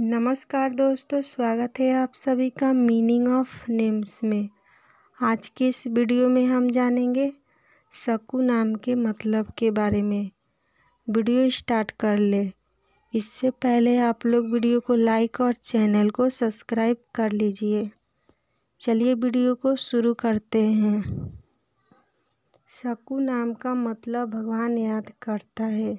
नमस्कार दोस्तों स्वागत है आप सभी का मीनिंग ऑफ नेम्स में आज के इस वीडियो में हम जानेंगे सकू नाम के मतलब के बारे में वीडियो स्टार्ट कर ले इससे पहले आप लोग वीडियो को लाइक और चैनल को सब्सक्राइब कर लीजिए चलिए वीडियो को शुरू करते हैं सकू नाम का मतलब भगवान याद करता है